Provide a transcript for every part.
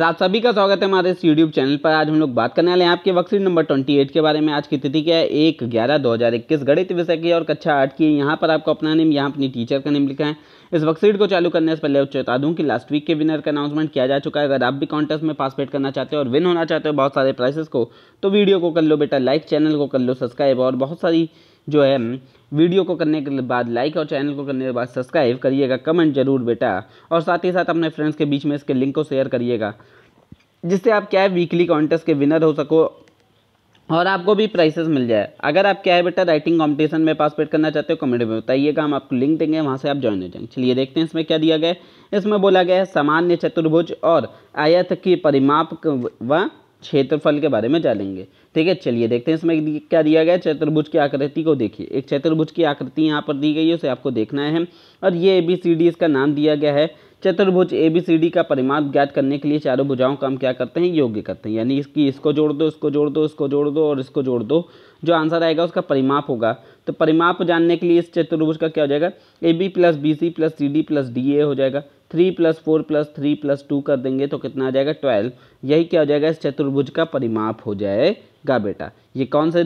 तो आप सभी का स्वागत है हमारे इस यूट्यूब चैनल पर आज हम लोग बात करने वाले हैं आपके वक्सीन नंबर 28 के बारे में आज की तिथि क्या है एक ग्यारह दो हज़ार इक्कीस गणित विषय की और कक्षा आठ की यहाँ पर आपको अपना नेम यहाँ अपनी टीचर का नेम लिखा है इस वक्सीन को चालू करने से पहले बता दूँ कि लास्ट वीक के विनर का अनाउंसमेंट किया जा चुका है अगर आप भी कॉन्टेस्ट में पार्टिसिपेट करना चाहते हो और विन होना चाहते हो बहुत सारे प्राइसेस को तो वीडियो को कर लो बेटा लाइक चैनल को कर लो सब्सक्राइब और बहुत सारी जो है वीडियो को करने के बाद लाइक और चैनल को करने के बाद सब्सक्राइब करिएगा कमेंट जरूर बेटा और साथ ही साथ अपने फ्रेंड्स के बीच में इसके लिंक को शेयर करिएगा जिससे आप क्या है वीकली कॉन्टेस्ट के विनर हो सको और आपको भी प्राइसेस मिल जाए अगर आप क्या है बेटा राइटिंग कंपटीशन में पार्टिसिपेट करना चाहते हो कमेंट में बताइएगा हम आपको लिंक देंगे वहाँ से आप ज्वाइन हो जाएंगे चलिए देखते हैं इसमें क्या दिया गया है इसमें बोला गया है सामान्य चतुर्भुज और आयत की परिमाप व क्षेत्रफल के बारे में जानेंगे ठीक है चलिए देखते हैं इसमें क्या दिया गया है चतुर्भुज की आकृति को देखिए एक चतुर्भुज की आकृति यहाँ पर दी गई है उसे आपको देखना है और ये ए बी सी डी इसका नाम दिया गया है चतुर्भुज ए बी सी डी का परिमाप ज्ञात करने के लिए चारों भुजाओं का हम क्या करते हैं योग्य करते हैं यानी इसकी इसको जोड़ दो इसको जोड़ दो इसको जोड़ दो और इसको जोड़ दो जो आंसर आएगा उसका परिमाप होगा तो परिमाप जानने के लिए इस चतुर्भुज का क्या हो जाएगा A B plus B C plus C D plus D A हो जाएगा three plus four plus three plus two कर देंगे तो कितना आ जाएगा ट्वेल्व यही क्या हो जाएगा इस चतुर्भुज का परिमाप हो जाएगा बेटा ये कौन सा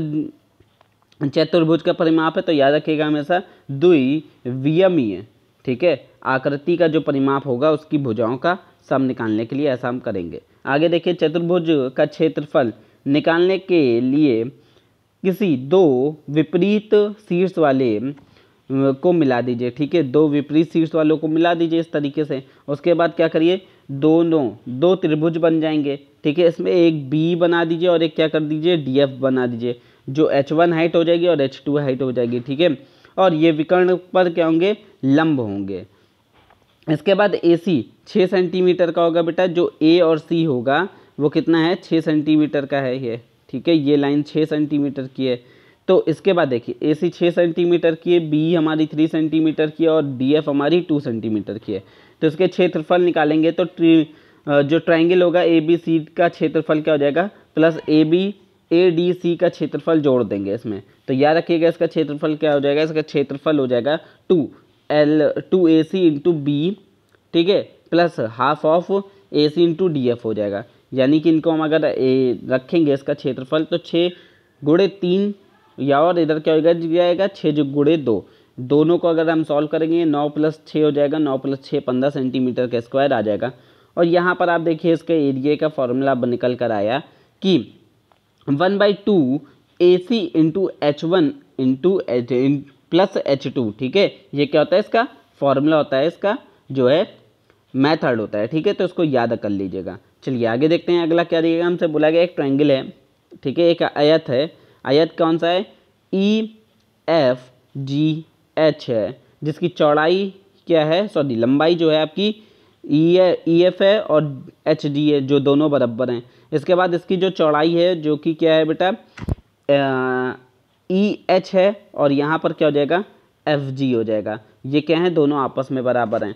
चतुर्भुज का परिमाप है तो याद रखिएगा हमेशा दुई वियमीय ठीक है आकृति का जो परिमाप होगा उसकी भुजाओं का सम निकालने के लिए ऐसा हम करेंगे आगे देखिए चतुर्भुज का क्षेत्रफल निकालने के लिए किसी दो विपरीत शीर्ष वाले को मिला दीजिए ठीक है दो विपरीत शीर्ष वालों को मिला दीजिए इस तरीके से उसके बाद क्या करिए दोनों दो त्रिभुज बन जाएंगे ठीक है इसमें एक बी बना दीजिए और एक क्या कर दीजिए डी एफ बना दीजिए जो एच वन हाइट हो जाएगी और एच टू हाइट हो जाएगी ठीक है और ये विकर्ण पर क्या होंगे लंब होंगे इसके बाद ए सी छः सेंटीमीटर का होगा बेटा जो ए और सी होगा वो कितना है छः सेंटीमीटर का है ये ठीक है ये लाइन छः सेंटीमीटर की है तो इसके बाद देखिए ए सी छः सेंटीमीटर की है बी हमारी थ्री सेंटीमीटर की है और डी एफ हमारी टू सेंटीमीटर की है तो इसके क्षेत्रफल निकालेंगे तो ट्री जो ट्राइंगल होगा ए बी सी का क्षेत्रफल क्या हो जाएगा plus A B A D C का क्षेत्रफल जोड़ देंगे इसमें तो याद रखिएगा इसका क्षेत्रफल क्या हो जाएगा इसका क्षेत्रफल हो जाएगा two L two A C into B ठीक है plus half of A C into D F हो जाएगा यानी कि इनको हम अगर ए रखेंगे इसका क्षेत्रफल तो छः गुड़े तीन या और इधर क्या होगा जाएगा छः जो गुड़े दो दोनों को अगर हम सॉल्व करेंगे नौ प्लस छः हो जाएगा नौ प्लस छः पंद्रह सेंटीमीटर का स्क्वायर आ जाएगा और यहाँ पर आप देखिए इसके एरिए का फॉर्मूला निकल कर आया कि one by two A C into H one into H plus H two ठीक है ये क्या होता है इसका फॉर्मूला होता है इसका जो है मैथड होता है ठीक है तो इसको याद कर लीजिएगा चलिए आगे देखते हैं अगला क्या देखिएगा हमसे बोला गया एक ट्राइंगल है ठीक है एक आयत है आयत कौन सा है ई एफ जी एच है जिसकी चौड़ाई क्या है सॉरी लंबाई जो है आपकी ई ई एफ है और एच डी है जो दोनों बराबर हैं इसके बाद इसकी जो चौड़ाई है जो कि क्या है बेटा ई एच e, है और यहाँ पर क्या हो जाएगा एफ जी हो जाएगा ये क्या है दोनों आपस में बराबर हैं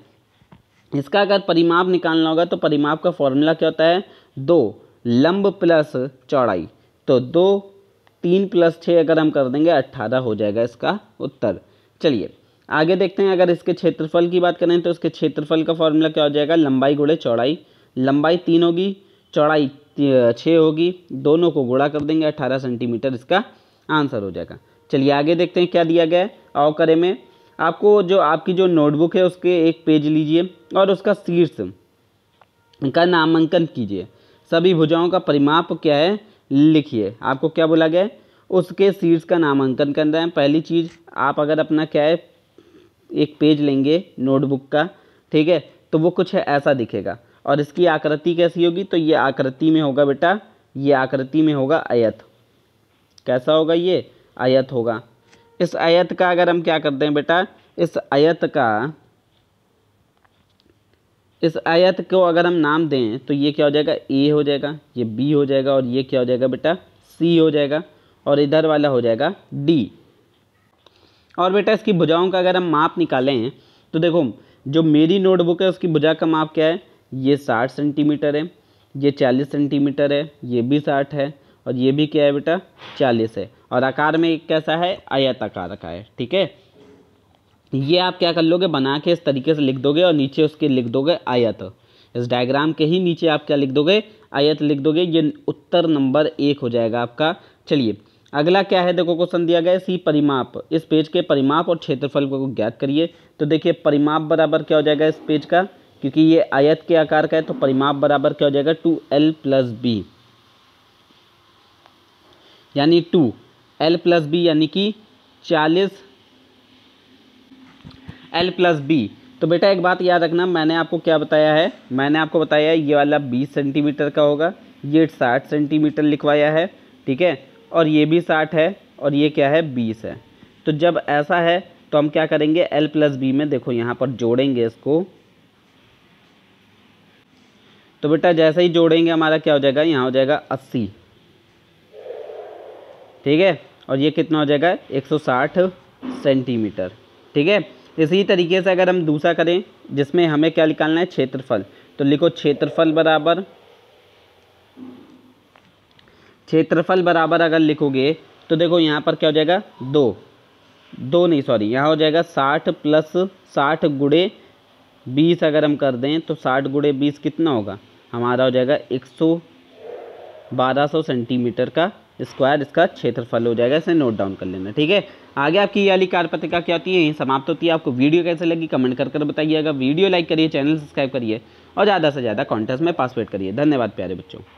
इसका अगर परिमाप निकालना होगा तो परिमाप का फॉर्मूला क्या होता है दो लंब प्लस चौड़ाई तो दो तीन प्लस छः अगर हम कर देंगे अट्ठारह हो जाएगा इसका उत्तर चलिए आगे देखते हैं अगर इसके क्षेत्रफल की बात करें तो इसके क्षेत्रफल का फॉर्मूला क्या हो जाएगा लंबाई गुड़े चौड़ाई लंबाई तीन होगी चौड़ाई छः होगी दोनों को गुड़ा कर देंगे अट्ठारह सेंटीमीटर इसका आंसर हो जाएगा चलिए आगे देखते हैं क्या दिया गया है अवकरे में आपको जो आपकी जो नोटबुक है उसके एक पेज लीजिए और उसका शीर्ष का नामांकन कीजिए सभी भुजाओं का परिमाप क्या है लिखिए आपको क्या बोला गया है उसके सीट्स का नामांकन करना है पहली चीज़ आप अगर अपना क्या है एक पेज लेंगे नोटबुक का ठीक है तो वो कुछ है ऐसा दिखेगा और इसकी आकृति कैसी होगी तो ये आकृति में होगा बेटा ये आकृति में होगा आयत कैसा होगा ये आयत होगा इस आयत का अगर हम क्या करते हैं बेटा इस आयत का इस आयत को अगर हम नाम दें तो ये क्या हो जाएगा ए हो जाएगा ये बी हो जाएगा और ये क्या हो जाएगा बेटा सी हो जाएगा और इधर वाला हो जाएगा डी और बेटा इसकी भुजाओं का अगर हम माप निकालें तो देखो जो मेरी नोटबुक है उसकी भुजा का माप क्या है ये साठ सेंटीमीटर है ये चालीस सेंटीमीटर है ये भी साठ है और ये भी क्या है बेटा चालीस है और आकार में कैसा है आयत आकार का है ठीक है ये आप क्या कर लोगे बना के इस तरीके से लिख दोगे और नीचे उसके लिख दोगे आयत इस डायग्राम के ही नीचे आप क्या लिख दोगे आयत लिख दोगे ये उत्तर नंबर एक हो जाएगा आपका चलिए अगला क्या है देखो क्वेश्चन दिया गया है सी परिमाप इस पेज के परिमाप और क्षेत्रफल को ज्ञात करिए तो देखिए परिमाप बराबर क्या हो जाएगा इस पेज का क्योंकि ये आयत के आकार का है तो परिमाप बराबर क्या हो जाएगा टू एल प्लस बी यानी टू एल प्लस बी यानी कि चालीस एल प्लस बी तो बेटा एक बात याद रखना मैंने आपको क्या बताया है मैंने आपको बताया ये वाला बीस सेंटीमीटर का होगा ये साठ सेंटीमीटर लिखवाया है ठीक है और ये भी साठ है और ये क्या है बीस है तो जब ऐसा है तो हम क्या करेंगे एल प्लस बी में देखो यहाँ पर जोड़ेंगे इसको तो बेटा जैसे ही जोड़ेंगे हमारा क्या हो जाएगा यहाँ हो जाएगा अस्सी ठीक है और ये कितना हो जाएगा एक सौ साठ सेंटीमीटर ठीक है इसी तरीके से अगर हम दूसरा करें जिसमें हमें क्या निकालना है क्षेत्रफल तो लिखो क्षेत्रफल बराबर क्षेत्रफल बराबर अगर लिखोगे तो देखो यहाँ पर क्या हो जाएगा दो दो नहीं सॉरी यहाँ हो जाएगा साठ प्लस साठ गुड़े बीस अगर हम कर दें तो साठ गुड़े बीस कितना होगा हमारा हो जाएगा एक सौ बारह सौ सेंटीमीटर का स्क्वायर इसका क्षेत्रफल हो जाएगा इसे नोट डाउन कर लेना ठीक है आगे आपकी ये वाली कार्यपत्रिका क्या होती है यहीं समाप्त होती है आपको वीडियो कैसे लगी कमेंट कर कर बताइएगा वीडियो लाइक करिए चैनल सब्सक्राइब करिए और ज़्यादा से ज़्यादा कॉन्टेस्ट में पासवर्ड करिए धन्यवाद प्यारे बच्चों